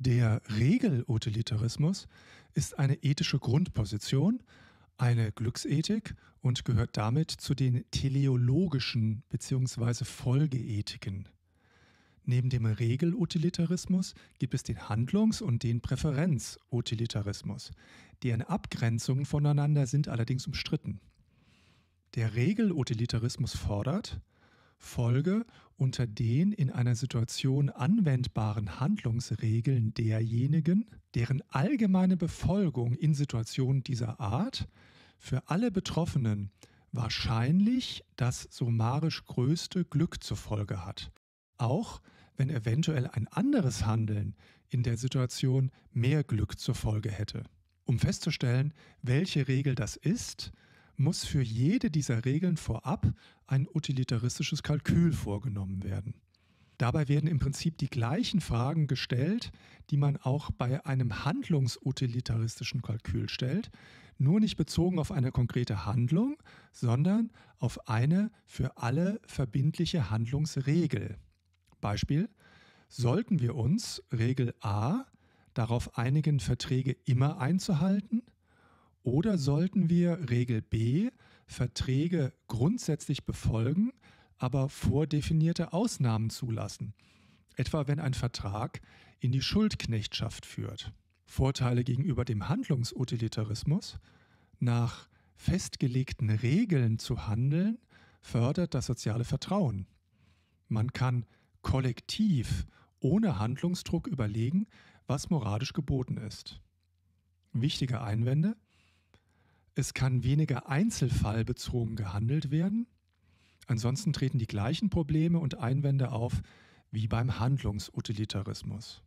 Der Regelutilitarismus ist eine ethische Grundposition, eine Glücksethik und gehört damit zu den teleologischen bzw. Folgeethiken. Neben dem Regelutilitarismus gibt es den Handlungs- und den Präferenzutilitarismus. Deren Abgrenzungen voneinander sind allerdings umstritten. Der Regelutilitarismus fordert, Folge unter den in einer Situation anwendbaren Handlungsregeln derjenigen, deren allgemeine Befolgung in Situationen dieser Art für alle Betroffenen wahrscheinlich das summarisch größte Glück zur Folge hat, auch wenn eventuell ein anderes Handeln in der Situation mehr Glück zur Folge hätte. Um festzustellen, welche Regel das ist, muss für jede dieser Regeln vorab ein utilitaristisches Kalkül vorgenommen werden. Dabei werden im Prinzip die gleichen Fragen gestellt, die man auch bei einem handlungsutilitaristischen Kalkül stellt, nur nicht bezogen auf eine konkrete Handlung, sondern auf eine für alle verbindliche Handlungsregel. Beispiel, sollten wir uns Regel A darauf einigen, Verträge immer einzuhalten, oder sollten wir Regel B, Verträge grundsätzlich befolgen, aber vordefinierte Ausnahmen zulassen? Etwa wenn ein Vertrag in die Schuldknechtschaft führt. Vorteile gegenüber dem Handlungsutilitarismus. Nach festgelegten Regeln zu handeln, fördert das soziale Vertrauen. Man kann kollektiv ohne Handlungsdruck überlegen, was moralisch geboten ist. Wichtige Einwände es kann weniger einzelfallbezogen gehandelt werden. Ansonsten treten die gleichen Probleme und Einwände auf wie beim Handlungsutilitarismus.